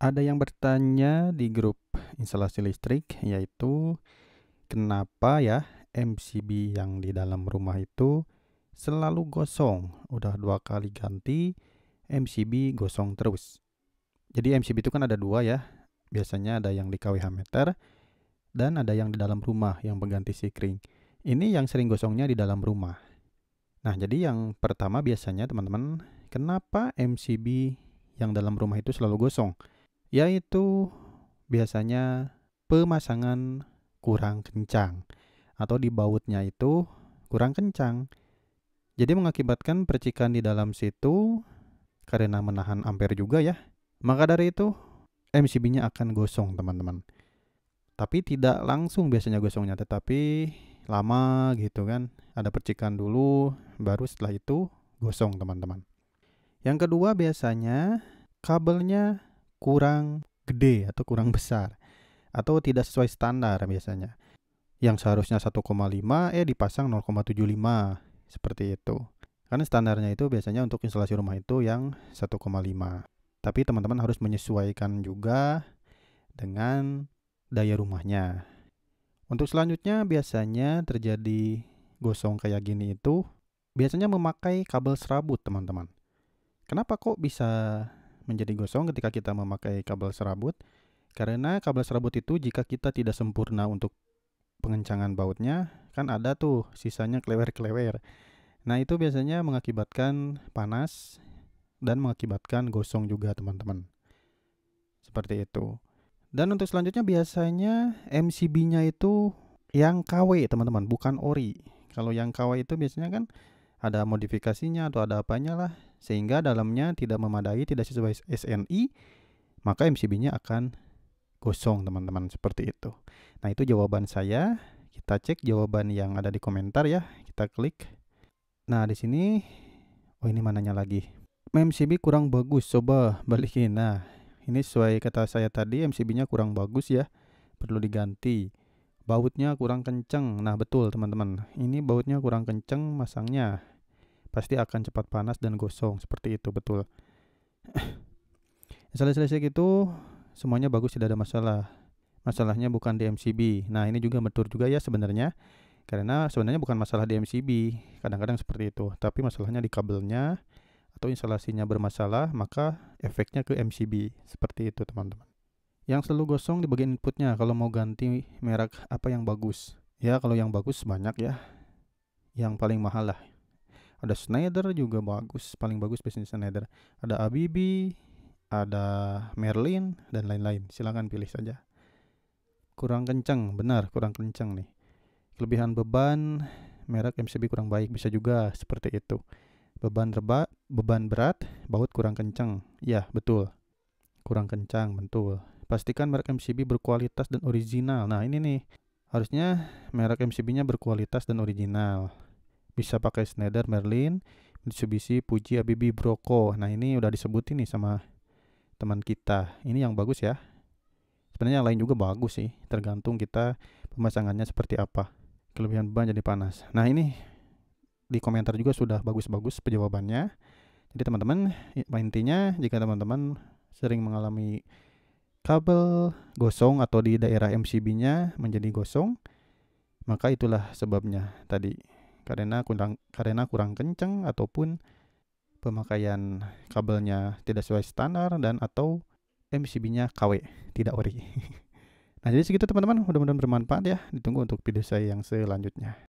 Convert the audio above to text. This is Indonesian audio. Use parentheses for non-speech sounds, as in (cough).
Ada yang bertanya di grup instalasi listrik yaitu kenapa ya MCB yang di dalam rumah itu selalu gosong. Udah dua kali ganti MCB gosong terus. Jadi MCB itu kan ada dua ya. Biasanya ada yang di KWH meter dan ada yang di dalam rumah yang pengganti sikring. Ini yang sering gosongnya di dalam rumah. Nah, jadi yang pertama biasanya teman-teman, kenapa MCB yang dalam rumah itu selalu gosong? yaitu biasanya pemasangan kurang kencang atau di bautnya itu kurang kencang. Jadi mengakibatkan percikan di dalam situ karena menahan ampere juga ya. Maka dari itu MCB-nya akan gosong teman-teman. Tapi tidak langsung biasanya gosongnya tetapi lama gitu kan. Ada percikan dulu baru setelah itu gosong teman-teman. Yang kedua biasanya kabelnya kurang gede atau kurang besar atau tidak sesuai standar biasanya. Yang seharusnya 1,5 eh dipasang 0,75 seperti itu. Karena standarnya itu biasanya untuk instalasi rumah itu yang 1,5. Tapi teman-teman harus menyesuaikan juga dengan daya rumahnya. Untuk selanjutnya biasanya terjadi gosong kayak gini itu biasanya memakai kabel serabut, teman-teman. Kenapa kok bisa menjadi gosong ketika kita memakai kabel serabut karena kabel serabut itu jika kita tidak sempurna untuk pengencangan bautnya kan ada tuh sisanya kelewer-kelewer. Nah, itu biasanya mengakibatkan panas dan mengakibatkan gosong juga, teman-teman. Seperti itu. Dan untuk selanjutnya biasanya MCB-nya itu yang KW, teman-teman, bukan ori. Kalau yang KW itu biasanya kan ada modifikasinya atau ada apanya lah sehingga dalamnya tidak memadai tidak sesuai SNI maka MCB-nya akan gosong teman-teman seperti itu nah itu jawaban saya kita cek jawaban yang ada di komentar ya kita klik nah di sini oh ini mananya lagi MCB kurang bagus coba balikin nah ini sesuai kata saya tadi MCB-nya kurang bagus ya perlu diganti bautnya kurang kenceng. Nah, betul teman-teman. Ini bautnya kurang kenceng masangnya. Pasti akan cepat panas dan gosong, seperti itu, betul. (coughs) Selesai-selesai gitu, semuanya bagus tidak ada masalah. Masalahnya bukan di MCB. Nah, ini juga betul juga ya sebenarnya. Karena sebenarnya bukan masalah di MCB, kadang-kadang seperti itu. Tapi masalahnya di kabelnya atau instalasinya bermasalah, maka efeknya ke MCB. Seperti itu, teman-teman yang selalu gosong di bagian inputnya kalau mau ganti merek apa yang bagus ya kalau yang bagus banyak ya yang paling mahal lah ada Schneider juga bagus paling bagus biasanya Schneider ada ABB ada Merlin dan lain-lain silahkan pilih saja kurang kencang benar kurang kencang nih kelebihan beban merek MCB kurang baik bisa juga seperti itu beban reba, beban berat baut kurang kencang ya betul kurang kencang betul pastikan merek MCB berkualitas dan original. Nah, ini nih. Harusnya merek MCB-nya berkualitas dan original. Bisa pakai Schneider Merlin, Mitsubishi, Fuji, ABB, Broco. Nah, ini udah disebutin nih sama teman kita. Ini yang bagus ya. Sebenarnya yang lain juga bagus sih, tergantung kita pemasangannya seperti apa. Kelebihan ban jadi panas. Nah, ini di komentar juga sudah bagus-bagus penjawabannya. Jadi teman-teman, intinya jika teman-teman sering mengalami kabel gosong atau di daerah MCB-nya menjadi gosong, maka itulah sebabnya tadi karena kurang karena kurang kencang ataupun pemakaian kabelnya tidak sesuai standar dan atau MCB-nya KW tidak ori. (laughs) nah jadi segitu teman-teman, mudah-mudahan bermanfaat ya. Ditunggu untuk video saya yang selanjutnya.